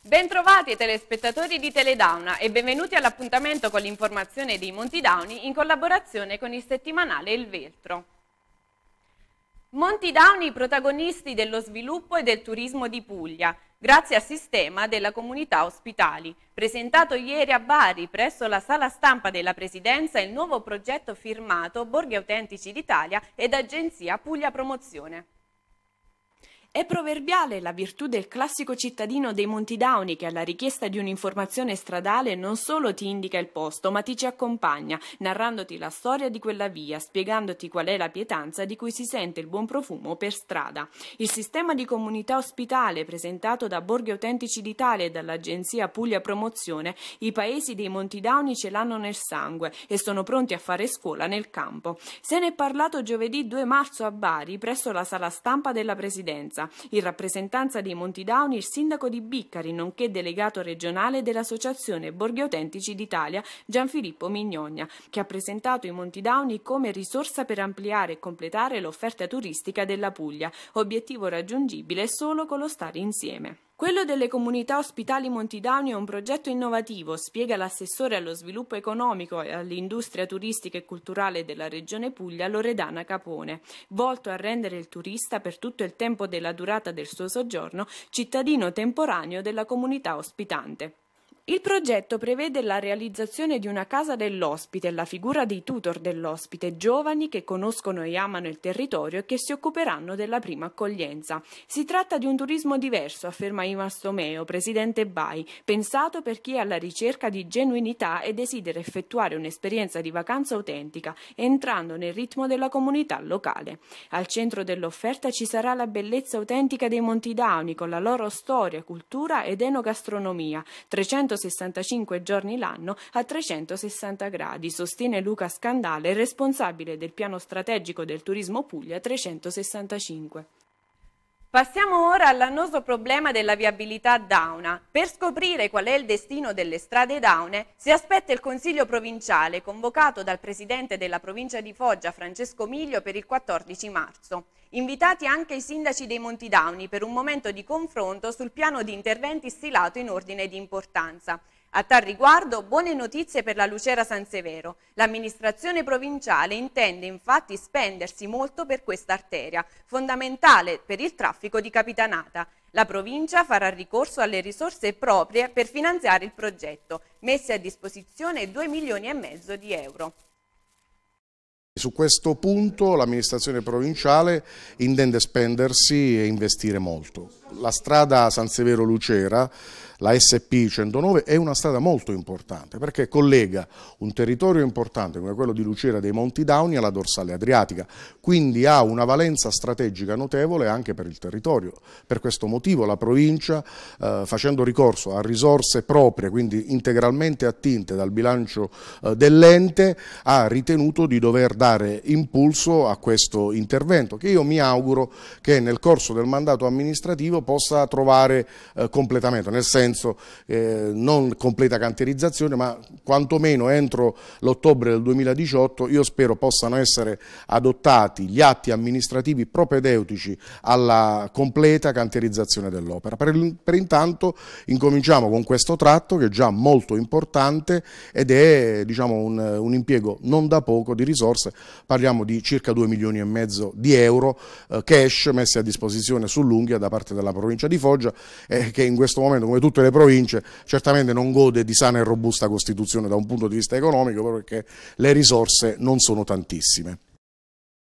Bentrovati telespettatori di Teledauna e benvenuti all'appuntamento con l'informazione dei Monti Dauni in collaborazione con il settimanale Il Veltro. Monti Downey protagonisti dello sviluppo e del turismo di Puglia, grazie al sistema della comunità ospitali. Presentato ieri a Bari presso la sala stampa della Presidenza il nuovo progetto firmato Borghi Autentici d'Italia ed Agenzia Puglia Promozione. È proverbiale la virtù del classico cittadino dei Monti Dauni che alla richiesta di un'informazione stradale non solo ti indica il posto, ma ti ci accompagna, narrandoti la storia di quella via, spiegandoti qual è la pietanza di cui si sente il buon profumo per strada. Il sistema di comunità ospitale presentato da Borghi Autentici d'Italia e dall'agenzia Puglia Promozione, i paesi dei Monti Dauni ce l'hanno nel sangue e sono pronti a fare scuola nel campo. Se ne è parlato giovedì 2 marzo a Bari presso la sala stampa della Presidenza. Piazza, in rappresentanza dei Monti Down il sindaco di Biccari, nonché delegato regionale dell'Associazione Borghi Autentici d'Italia, Gianfilippo Mignogna, che ha presentato i Monti Down come risorsa per ampliare e completare l'offerta turistica della Puglia, obiettivo raggiungibile solo con lo stare insieme. Quello delle comunità ospitali Montidani è un progetto innovativo, spiega l'assessore allo sviluppo economico e all'industria turistica e culturale della Regione Puglia Loredana Capone, volto a rendere il turista per tutto il tempo della durata del suo soggiorno cittadino temporaneo della comunità ospitante. Il progetto prevede la realizzazione di una casa dell'ospite, la figura dei tutor dell'ospite, giovani che conoscono e amano il territorio e che si occuperanno della prima accoglienza. Si tratta di un turismo diverso, afferma Ivan Stomeo, presidente BAI, pensato per chi è alla ricerca di genuinità e desidera effettuare un'esperienza di vacanza autentica, entrando nel ritmo della comunità locale. Al centro dell'offerta ci sarà la bellezza autentica dei Monti Dauni, con la loro storia, cultura ed enogastronomia, 300 365 giorni l'anno a 360 gradi, sostiene Luca Scandale, responsabile del piano strategico del turismo Puglia 365. Passiamo ora all'annoso problema della viabilità Dauna. Per scoprire qual è il destino delle strade Daune si aspetta il Consiglio provinciale convocato dal Presidente della provincia di Foggia Francesco Miglio per il 14 marzo. Invitati anche i sindaci dei Monti Dauni per un momento di confronto sul piano di interventi stilato in ordine di importanza. A tal riguardo, buone notizie per la Lucera San Severo. L'amministrazione provinciale intende infatti spendersi molto per questa arteria, fondamentale per il traffico di Capitanata. La provincia farà ricorso alle risorse proprie per finanziare il progetto, messe a disposizione 2 milioni e mezzo di euro. Su questo punto l'amministrazione provinciale intende spendersi e investire molto. La strada San Severo-Lucera la SP109 è una strada molto importante perché collega un territorio importante come quello di Lucera dei Monti Dauni alla dorsale adriatica, quindi ha una valenza strategica notevole anche per il territorio. Per questo motivo la provincia, eh, facendo ricorso a risorse proprie, quindi integralmente attinte dal bilancio eh, dell'ente, ha ritenuto di dover dare impulso a questo intervento che io mi auguro che nel corso del mandato amministrativo possa trovare eh, completamento, nel senso senso eh, non completa canterizzazione, ma quantomeno entro l'ottobre del 2018 io spero possano essere adottati gli atti amministrativi propedeutici alla completa canterizzazione dell'opera. Per, per intanto incominciamo con questo tratto che è già molto importante ed è diciamo, un, un impiego non da poco di risorse, parliamo di circa 2 milioni e mezzo di euro eh, cash messi a disposizione sull'Unghia da parte della provincia di Foggia eh, che in questo momento come tutto le province, certamente non gode di sana e robusta Costituzione da un punto di vista economico, perché le risorse non sono tantissime.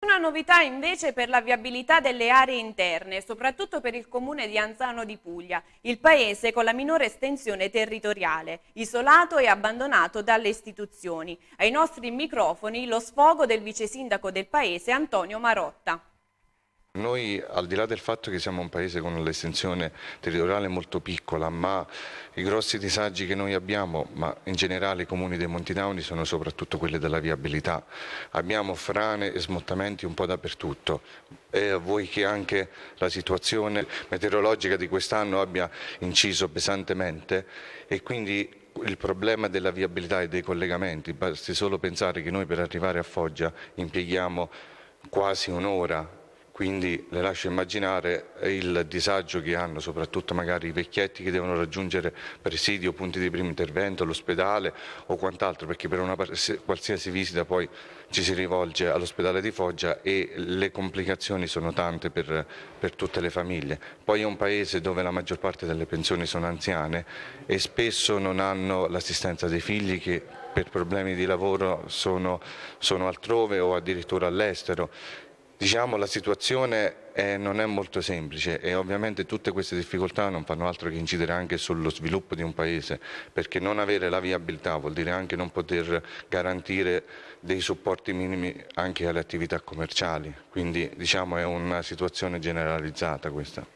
Una novità invece per la viabilità delle aree interne, soprattutto per il comune di Anzano di Puglia, il paese con la minore estensione territoriale, isolato e abbandonato dalle istituzioni. Ai nostri microfoni lo sfogo del vice sindaco del paese Antonio Marotta. Noi, al di là del fatto che siamo un paese con l'estensione territoriale molto piccola, ma i grossi disagi che noi abbiamo, ma in generale i comuni dei Monti Tauni, sono soprattutto quelli della viabilità. Abbiamo frane e smottamenti un po' dappertutto. E a voi che anche la situazione meteorologica di quest'anno abbia inciso pesantemente e quindi il problema della viabilità e dei collegamenti, basti solo pensare che noi per arrivare a Foggia impieghiamo quasi un'ora quindi le lascio immaginare il disagio che hanno soprattutto magari i vecchietti che devono raggiungere presidi o punti di primo intervento, l'ospedale o quant'altro, perché per una qualsiasi visita poi ci si rivolge all'ospedale di Foggia e le complicazioni sono tante per, per tutte le famiglie. Poi è un paese dove la maggior parte delle pensioni sono anziane e spesso non hanno l'assistenza dei figli che per problemi di lavoro sono, sono altrove o addirittura all'estero Diciamo la situazione eh, non è molto semplice e ovviamente tutte queste difficoltà non fanno altro che incidere anche sullo sviluppo di un paese, perché non avere la viabilità vuol dire anche non poter garantire dei supporti minimi anche alle attività commerciali, quindi diciamo è una situazione generalizzata questa.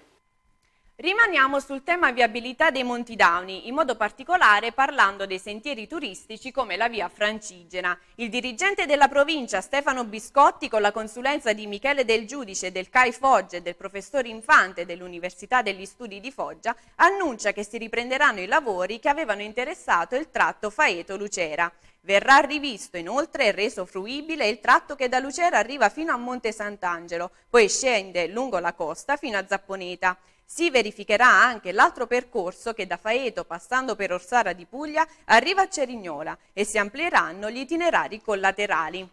Rimaniamo sul tema viabilità dei Monti Dauni, in modo particolare parlando dei sentieri turistici come la via Francigena. Il dirigente della provincia Stefano Biscotti, con la consulenza di Michele Del Giudice, del CAI Foggia e del professor Infante dell'Università degli Studi di Foggia, annuncia che si riprenderanno i lavori che avevano interessato il tratto Faeto-Lucera. Verrà rivisto inoltre e reso fruibile il tratto che da Lucera arriva fino a Monte Sant'Angelo, poi scende lungo la costa fino a Zapponeta. Si verificherà anche l'altro percorso che da Faeto, passando per Orsara di Puglia, arriva a Cerignola e si amplieranno gli itinerari collaterali.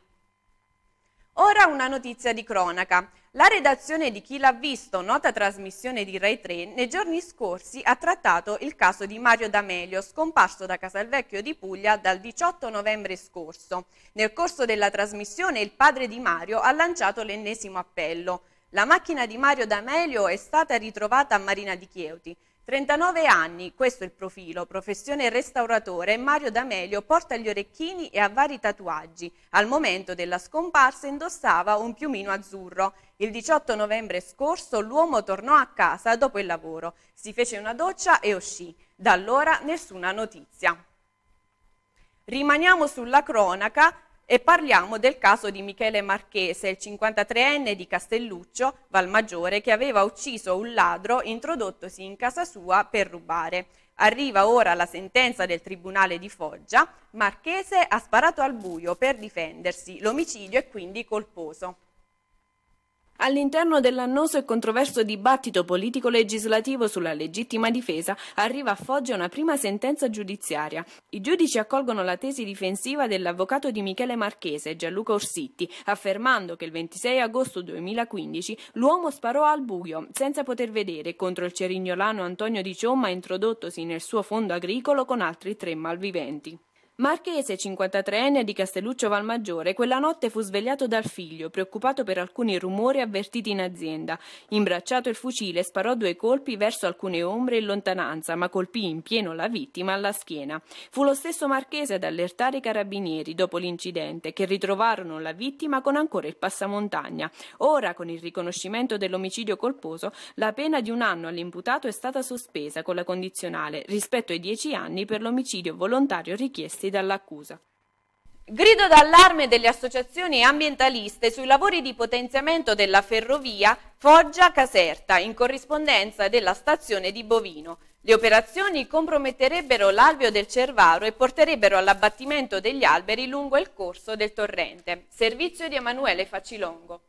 Ora una notizia di cronaca. La redazione di Chi l'ha visto, nota trasmissione di Rai 3, nei giorni scorsi ha trattato il caso di Mario D'Amelio, scomparso da Casalvecchio di Puglia dal 18 novembre scorso. Nel corso della trasmissione il padre di Mario ha lanciato l'ennesimo appello. La macchina di Mario D'Amelio è stata ritrovata a Marina di Chieuti. 39 anni, questo è il profilo, professione restauratore, Mario D'Amelio porta gli orecchini e ha vari tatuaggi. Al momento della scomparsa indossava un piumino azzurro. Il 18 novembre scorso l'uomo tornò a casa dopo il lavoro, si fece una doccia e uscì. Da allora nessuna notizia. Rimaniamo sulla cronaca e parliamo del caso di Michele Marchese, il 53enne di Castelluccio, Valmaggiore, che aveva ucciso un ladro introdottosi in casa sua per rubare. Arriva ora la sentenza del Tribunale di Foggia, Marchese ha sparato al buio per difendersi, l'omicidio è quindi colposo. All'interno dell'annoso e controverso dibattito politico-legislativo sulla legittima difesa arriva a Foggia una prima sentenza giudiziaria. I giudici accolgono la tesi difensiva dell'avvocato di Michele Marchese, Gianluca Orsitti, affermando che il 26 agosto 2015 l'uomo sparò al buio, senza poter vedere, contro il cerignolano Antonio Di Ciomma introdottosi nel suo fondo agricolo con altri tre malviventi. Marchese, 53enne di Castelluccio Valmaggiore, quella notte fu svegliato dal figlio, preoccupato per alcuni rumori avvertiti in azienda. Imbracciato il fucile, sparò due colpi verso alcune ombre in lontananza, ma colpì in pieno la vittima alla schiena. Fu lo stesso Marchese ad allertare i carabinieri dopo l'incidente, che ritrovarono la vittima con ancora il passamontagna. Ora, con il riconoscimento dell'omicidio colposo, la pena di un anno all'imputato è stata sospesa con la condizionale rispetto ai dieci anni per l'omicidio volontario richiesti espressi dall'accusa. Grido d'allarme delle associazioni ambientaliste sui lavori di potenziamento della ferrovia Foggia-Caserta in corrispondenza della stazione di Bovino. Le operazioni comprometterebbero l'alveo del Cervaro e porterebbero all'abbattimento degli alberi lungo il corso del torrente. Servizio di Emanuele Facilongo.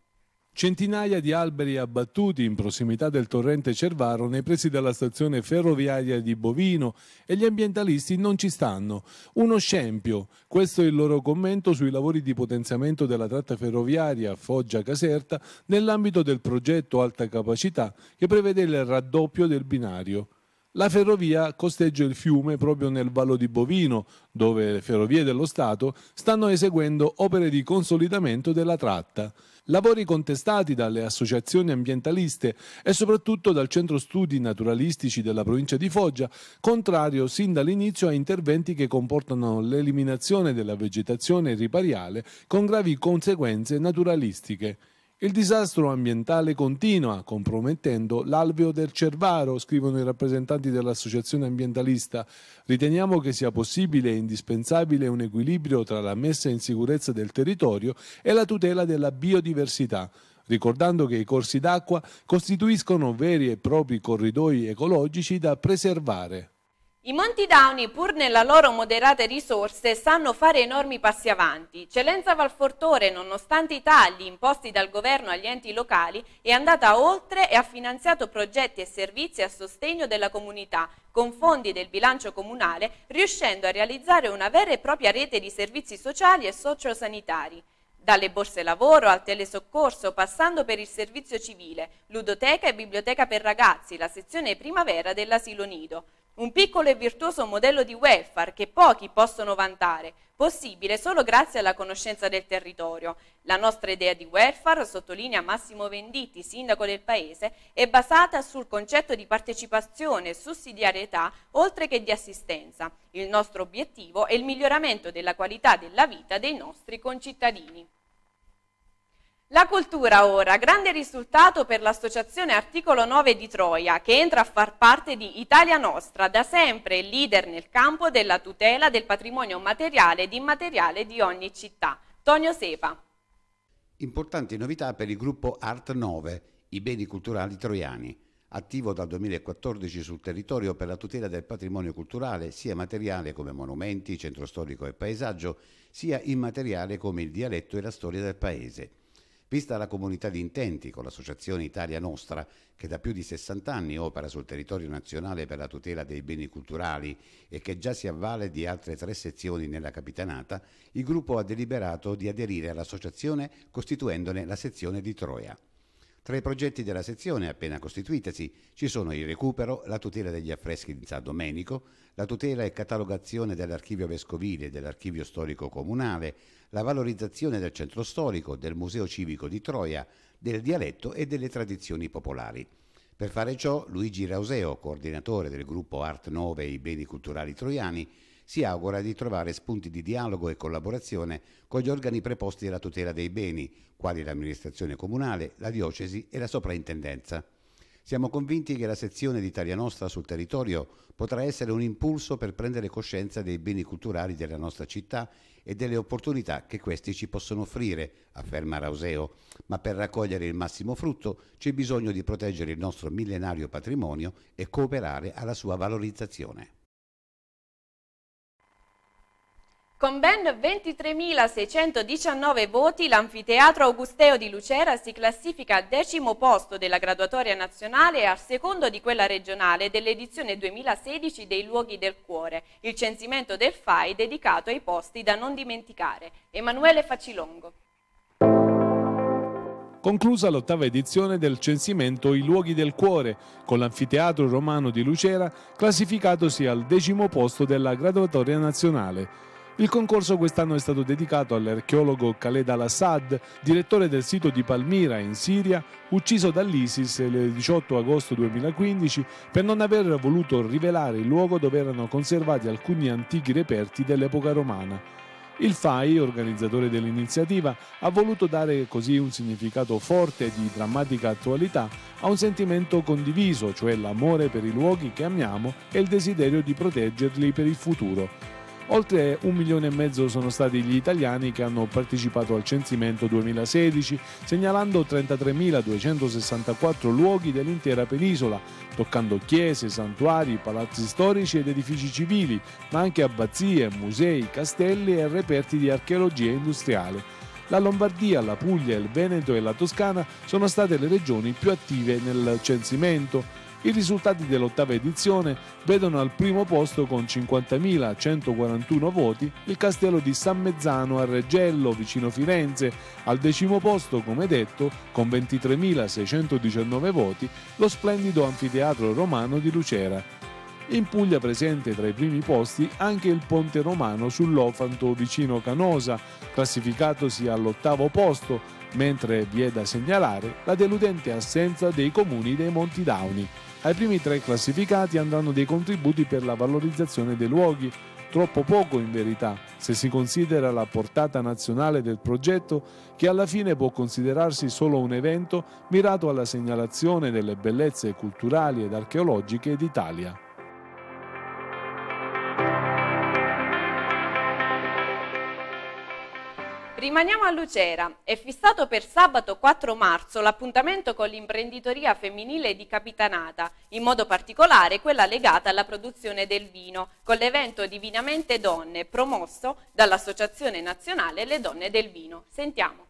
Centinaia di alberi abbattuti in prossimità del torrente Cervaro nei pressi della stazione ferroviaria di Bovino e gli ambientalisti non ci stanno. Uno scempio. Questo è il loro commento sui lavori di potenziamento della tratta ferroviaria Foggia-Caserta nell'ambito del progetto Alta Capacità che prevede il raddoppio del binario. La ferrovia costeggia il fiume proprio nel Vallo di Bovino, dove le ferrovie dello Stato stanno eseguendo opere di consolidamento della tratta, lavori contestati dalle associazioni ambientaliste e soprattutto dal Centro Studi Naturalistici della provincia di Foggia, contrario sin dall'inizio a interventi che comportano l'eliminazione della vegetazione ripariale con gravi conseguenze naturalistiche. Il disastro ambientale continua, compromettendo l'alveo del Cervaro, scrivono i rappresentanti dell'associazione ambientalista. Riteniamo che sia possibile e indispensabile un equilibrio tra la messa in sicurezza del territorio e la tutela della biodiversità ricordando che i corsi d'acqua costituiscono veri e propri corridoi ecologici da preservare. I Monti Downi, pur nella loro moderate risorse, sanno fare enormi passi avanti. Celenza Valfortore, nonostante i tagli imposti dal governo agli enti locali, è andata oltre e ha finanziato progetti e servizi a sostegno della comunità, con fondi del bilancio comunale, riuscendo a realizzare una vera e propria rete di servizi sociali e sociosanitari dalle borse lavoro al telesoccorso, passando per il servizio civile, ludoteca e biblioteca per ragazzi, la sezione primavera dell'asilo nido. Un piccolo e virtuoso modello di welfare che pochi possono vantare, possibile solo grazie alla conoscenza del territorio. La nostra idea di welfare, sottolinea Massimo Venditti, sindaco del Paese, è basata sul concetto di partecipazione, e sussidiarietà, oltre che di assistenza. Il nostro obiettivo è il miglioramento della qualità della vita dei nostri concittadini. La cultura ora, grande risultato per l'associazione Articolo 9 di Troia, che entra a far parte di Italia Nostra, da sempre leader nel campo della tutela del patrimonio materiale ed immateriale di ogni città. Tonio Sepa. Importanti novità per il gruppo Art 9, i beni culturali troiani, attivo dal 2014 sul territorio per la tutela del patrimonio culturale, sia materiale come monumenti, centro storico e paesaggio, sia immateriale come il dialetto e la storia del paese vista la comunità di intenti con l'associazione Italia Nostra, che da più di 60 anni opera sul territorio nazionale per la tutela dei beni culturali e che già si avvale di altre tre sezioni nella capitanata, il gruppo ha deliberato di aderire all'associazione costituendone la sezione di Troia. Tra i progetti della sezione appena costituitasi ci sono il recupero, la tutela degli affreschi di San Domenico, la tutela e catalogazione dell'archivio vescovile e dell'archivio storico comunale, la valorizzazione del centro storico, del museo civico di Troia, del dialetto e delle tradizioni popolari. Per fare ciò Luigi Rauseo, coordinatore del gruppo Art Nove e i beni culturali troiani, si augura di trovare spunti di dialogo e collaborazione con gli organi preposti alla tutela dei beni, quali l'amministrazione comunale, la diocesi e la soprintendenza. Siamo convinti che la sezione d'Italia Nostra sul territorio potrà essere un impulso per prendere coscienza dei beni culturali della nostra città e delle opportunità che questi ci possono offrire, afferma Rauseo, ma per raccogliere il massimo frutto c'è bisogno di proteggere il nostro millenario patrimonio e cooperare alla sua valorizzazione. Con ben 23.619 voti l'anfiteatro Augusteo di Lucera si classifica al decimo posto della graduatoria nazionale e al secondo di quella regionale dell'edizione 2016 dei Luoghi del Cuore, il censimento del FAI dedicato ai posti da non dimenticare. Emanuele Facilongo. Conclusa l'ottava edizione del censimento I Luoghi del Cuore, con l'anfiteatro romano di Lucera classificatosi al decimo posto della graduatoria nazionale. Il concorso quest'anno è stato dedicato all'archeologo Khaled al-Assad, direttore del sito di Palmira in Siria, ucciso dall'ISIS il 18 agosto 2015 per non aver voluto rivelare il luogo dove erano conservati alcuni antichi reperti dell'epoca romana. Il FAI, organizzatore dell'iniziativa, ha voluto dare così un significato forte di drammatica attualità a un sentimento condiviso, cioè l'amore per i luoghi che amiamo e il desiderio di proteggerli per il futuro. Oltre un milione e mezzo sono stati gli italiani che hanno partecipato al censimento 2016, segnalando 33.264 luoghi dell'intera penisola, toccando chiese, santuari, palazzi storici ed edifici civili, ma anche abbazie, musei, castelli e reperti di archeologia industriale. La Lombardia, la Puglia, il Veneto e la Toscana sono state le regioni più attive nel censimento, i risultati dell'ottava edizione vedono al primo posto con 50.141 voti il castello di San Mezzano a Reggello, vicino Firenze, al decimo posto, come detto, con 23.619 voti, lo splendido anfiteatro romano di Lucera. In Puglia presente tra i primi posti anche il ponte romano sull'Ofanto vicino Canosa, classificatosi all'ottavo posto, mentre vi è da segnalare la deludente assenza dei comuni dei Monti Dauni. Ai primi tre classificati andranno dei contributi per la valorizzazione dei luoghi, troppo poco in verità, se si considera la portata nazionale del progetto che alla fine può considerarsi solo un evento mirato alla segnalazione delle bellezze culturali ed archeologiche d'Italia. Rimaniamo a Lucera. È fissato per sabato 4 marzo l'appuntamento con l'imprenditoria femminile di Capitanata, in modo particolare quella legata alla produzione del vino, con l'evento Divinamente Donne, promosso dall'Associazione Nazionale Le Donne del Vino. Sentiamo.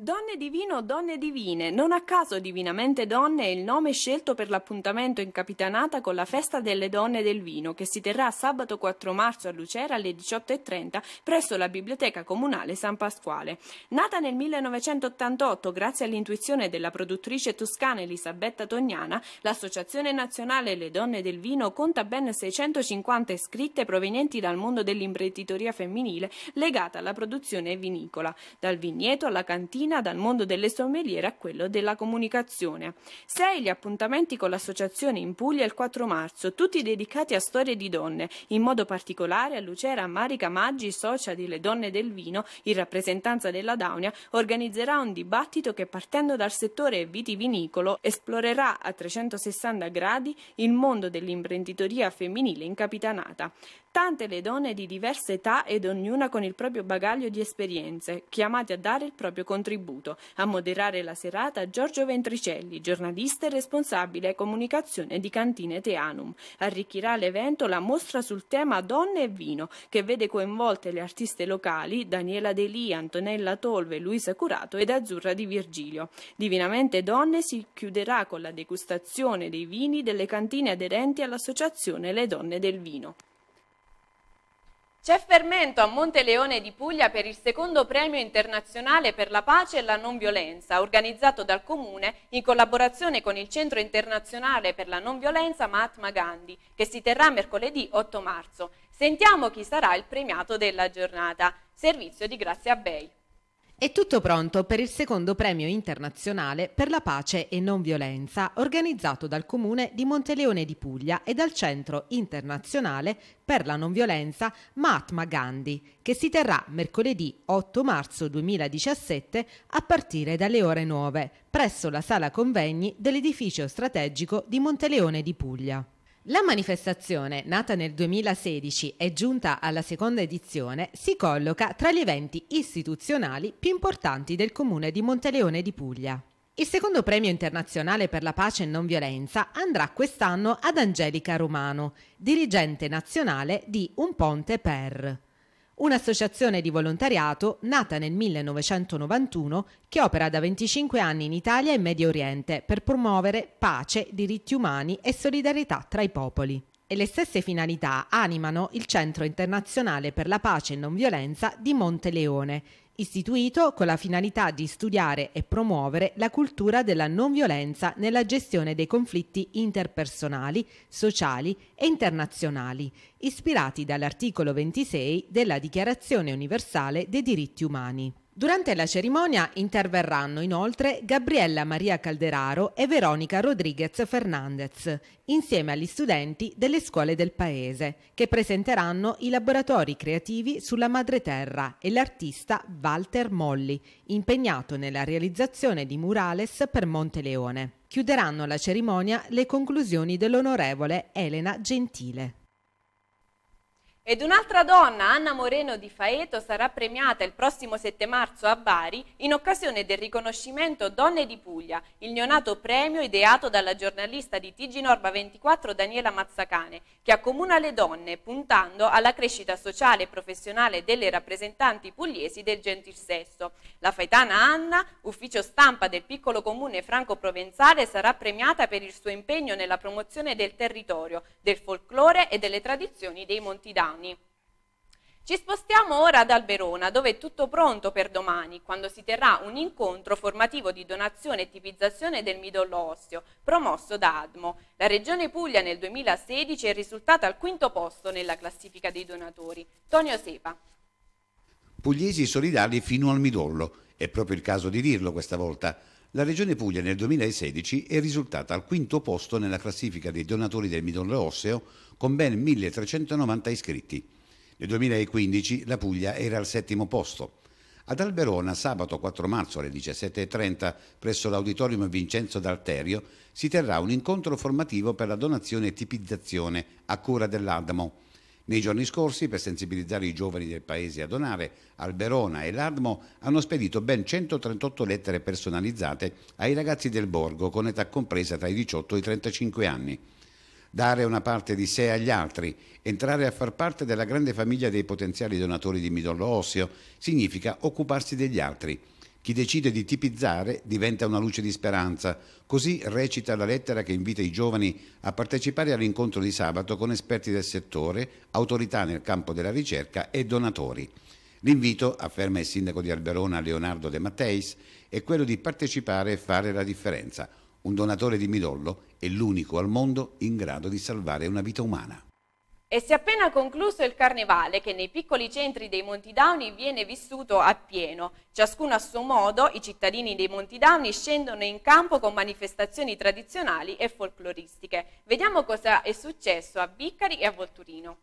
Donne divino, donne divine, non a caso divinamente donne è il nome scelto per l'appuntamento in Capitanata con la festa delle donne del vino che si terrà sabato 4 marzo a Lucera alle 18.30 presso la Biblioteca Comunale San Pasquale. Nata nel 1988 grazie all'intuizione della produttrice toscana Elisabetta Tognana, l'Associazione Nazionale Le Donne del Vino conta ben 650 iscritte provenienti dal mondo dell'imprenditoria femminile legata alla produzione vinicola, dal vigneto alla cantina Marina dal mondo delle sommeliere a quello della comunicazione. Sei gli appuntamenti con l'associazione in Puglia il 4 marzo, tutti dedicati a storie di donne, in modo particolare a Lucera Marica Maggi, socia di Le Donne del Vino, in rappresentanza della Daunia, organizzerà un dibattito che partendo dal settore vitivinicolo esplorerà a 360 gradi il mondo dell'imprenditoria femminile in Capitanata tante le donne di diversa età ed ognuna con il proprio bagaglio di esperienze, chiamate a dare il proprio contributo. A moderare la serata Giorgio Ventricelli, giornalista e responsabile comunicazione di Cantine Teanum. Arricchirà l'evento la mostra sul tema Donne e Vino, che vede coinvolte le artiste locali Daniela Delì, Antonella Tolve, Luisa Curato ed Azzurra di Virgilio. Divinamente Donne si chiuderà con la degustazione dei vini delle cantine aderenti all'Associazione Le Donne del Vino. C'è fermento a Monteleone di Puglia per il secondo premio internazionale per la pace e la non violenza, organizzato dal Comune in collaborazione con il Centro Internazionale per la Non Violenza Mahatma Gandhi, che si terrà mercoledì 8 marzo. Sentiamo chi sarà il premiato della giornata. Servizio di Grazia Bay. È tutto pronto per il secondo premio internazionale per la pace e non violenza organizzato dal comune di Monteleone di Puglia e dal Centro Internazionale per la non violenza Mahatma Gandhi, che si terrà mercoledì 8 marzo 2017 a partire dalle ore 9 presso la sala convegni dell'edificio strategico di Monteleone di Puglia. La manifestazione, nata nel 2016 e giunta alla seconda edizione, si colloca tra gli eventi istituzionali più importanti del comune di Monteleone di Puglia. Il secondo premio internazionale per la pace e non violenza andrà quest'anno ad Angelica Romano, dirigente nazionale di Un Ponte per un'associazione di volontariato nata nel 1991 che opera da 25 anni in Italia e Medio Oriente per promuovere pace, diritti umani e solidarietà tra i popoli. E le stesse finalità animano il Centro internazionale per la pace e non violenza di Monteleone, istituito con la finalità di studiare e promuovere la cultura della non violenza nella gestione dei conflitti interpersonali, sociali e internazionali, ispirati dall'articolo 26 della Dichiarazione universale dei diritti umani. Durante la cerimonia interverranno inoltre Gabriella Maria Calderaro e Veronica Rodriguez Fernandez, insieme agli studenti delle scuole del paese, che presenteranno i laboratori creativi sulla madreterra e l'artista Walter Molli, impegnato nella realizzazione di murales per Monteleone. Chiuderanno la cerimonia le conclusioni dell'onorevole Elena Gentile. Ed un'altra donna, Anna Moreno di Faeto, sarà premiata il prossimo 7 marzo a Bari in occasione del riconoscimento Donne di Puglia, il neonato premio ideato dalla giornalista di TG Norba 24 Daniela Mazzacane, che accomuna le donne puntando alla crescita sociale e professionale delle rappresentanti pugliesi del gentil sesso. La faetana Anna, ufficio stampa del piccolo comune franco-provenzale, sarà premiata per il suo impegno nella promozione del territorio, del folklore e delle tradizioni dei Monti Montidano anni. Ci spostiamo ora ad Alberona, dove è tutto pronto per domani, quando si terrà un incontro formativo di donazione e tipizzazione del midollo osseo, promosso da ADMO. La Regione Puglia nel 2016 è risultata al quinto posto nella classifica dei donatori. Tonio Sepa. Pugliesi solidali fino al midollo, è proprio il caso di dirlo questa volta. La Regione Puglia nel 2016 è risultata al quinto posto nella classifica dei donatori del midollo osseo con ben 1390 iscritti. Nel 2015 la Puglia era al settimo posto. Ad Alberona, sabato 4 marzo alle 17.30, presso l'Auditorium Vincenzo D'Alterio, si terrà un incontro formativo per la donazione e tipizzazione a cura dell'Adamo. Nei giorni scorsi, per sensibilizzare i giovani del paese a donare, Alberona e l'Admo hanno spedito ben 138 lettere personalizzate ai ragazzi del borgo con età compresa tra i 18 e i 35 anni. Dare una parte di sé agli altri, entrare a far parte della grande famiglia dei potenziali donatori di midollo osseo, significa occuparsi degli altri chi decide di tipizzare diventa una luce di speranza. Così recita la lettera che invita i giovani a partecipare all'incontro di sabato con esperti del settore, autorità nel campo della ricerca e donatori. L'invito, afferma il sindaco di Alberona Leonardo De Matteis, è quello di partecipare e fare la differenza. Un donatore di midollo è l'unico al mondo in grado di salvare una vita umana. E si è appena concluso il carnevale che nei piccoli centri dei Monti Downi viene vissuto a pieno. Ciascuno a suo modo, i cittadini dei Monti Downi scendono in campo con manifestazioni tradizionali e folcloristiche. Vediamo cosa è successo a Biccari e a Volturino.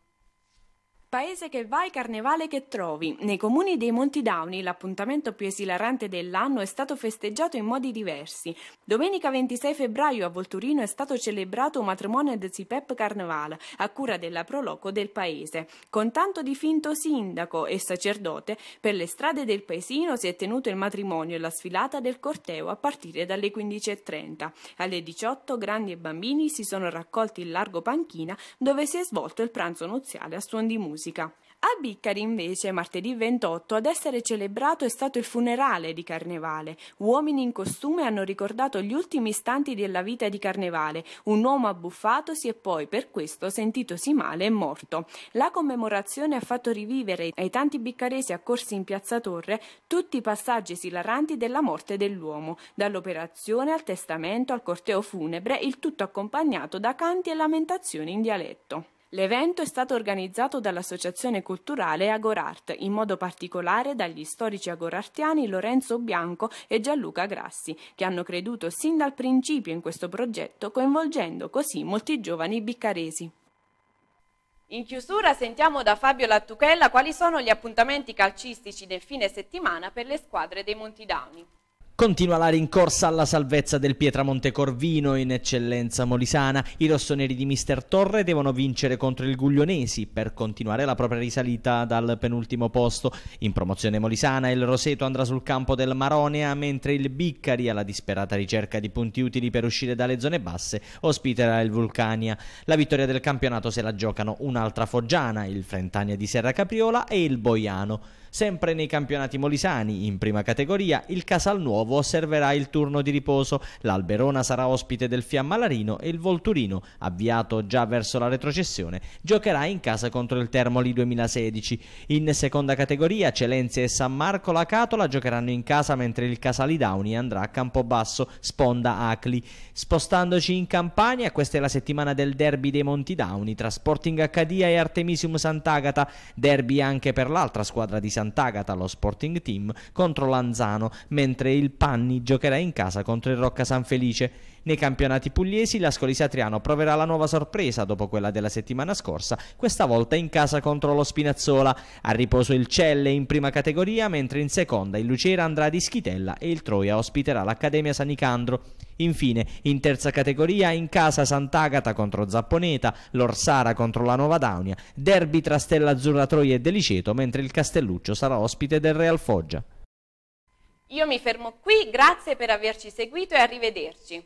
Paese che vai, carnevale che trovi. Nei comuni dei Monti Dauni l'appuntamento più esilarante dell'anno è stato festeggiato in modi diversi. Domenica 26 febbraio a Volturino è stato celebrato un matrimonio del Zipep Carnevale, a cura della Proloco del Paese. Con tanto di finto sindaco e sacerdote, per le strade del paesino si è tenuto il matrimonio e la sfilata del corteo a partire dalle 15.30. Alle 18 grandi e bambini si sono raccolti in largo panchina dove si è svolto il pranzo nuziale a suon di musica musica. A Biccari invece, martedì 28, ad essere celebrato è stato il funerale di Carnevale. Uomini in costume hanno ricordato gli ultimi istanti della vita di Carnevale. Un uomo abbuffato si è poi per questo sentitosi male e morto. La commemorazione ha fatto rivivere ai tanti biccaresi accorsi in Piazza Torre tutti i passaggi esilaranti della morte dell'uomo, dall'operazione al testamento al corteo funebre, il tutto accompagnato da canti e lamentazioni in dialetto. L'evento è stato organizzato dall'Associazione Culturale Agorart, in modo particolare dagli storici agorartiani Lorenzo Bianco e Gianluca Grassi, che hanno creduto sin dal principio in questo progetto, coinvolgendo così molti giovani biccaresi. In chiusura sentiamo da Fabio Lattuchella quali sono gli appuntamenti calcistici del fine settimana per le squadre dei Monti Continua la rincorsa alla salvezza del Pietramonte Corvino in eccellenza molisana. I rossoneri di Mister Torre devono vincere contro il Guglionesi per continuare la propria risalita dal penultimo posto. In promozione molisana il Roseto andrà sul campo del Maronea, mentre il Biccari, alla disperata ricerca di punti utili per uscire dalle zone basse, ospiterà il Vulcania. La vittoria del campionato se la giocano un'altra foggiana, il Frentania di Serra Capriola e il Boiano. Sempre nei campionati molisani, in prima categoria, il Casalnuovo osserverà il turno di riposo, l'Alberona sarà ospite del Fiammalarino e il Volturino, avviato già verso la retrocessione, giocherà in casa contro il Termoli 2016. In seconda categoria, Celenzia e San Marco la Catola giocheranno in casa mentre il Casalidauni andrà a Campobasso, Sponda Acli. Spostandoci in Campania, questa è la settimana del derby dei Monti Dauni tra Sporting Accadia e Artemisium Sant'Agata, derby anche per l'altra squadra di Sant'Agata Sant'Agata allo Sporting Team contro Lanzano, mentre il Panni giocherà in casa contro il Rocca San Felice. Nei campionati pugliesi l'Ascoli Satriano proverà la nuova sorpresa dopo quella della settimana scorsa, questa volta in casa contro lo Spinazzola. A riposo il Celle in prima categoria, mentre in seconda il Lucera andrà di Schitella e il Troia ospiterà l'Accademia San Nicandro. Infine, in terza categoria, in casa Sant'Agata contro Zapponeta, l'Orsara contro la Nova Daunia, derby tra Stella Azzurra Troia e Deliceto, mentre il Castelluccio sarà ospite del Real Foggia. Io mi fermo qui, grazie per averci seguito e arrivederci.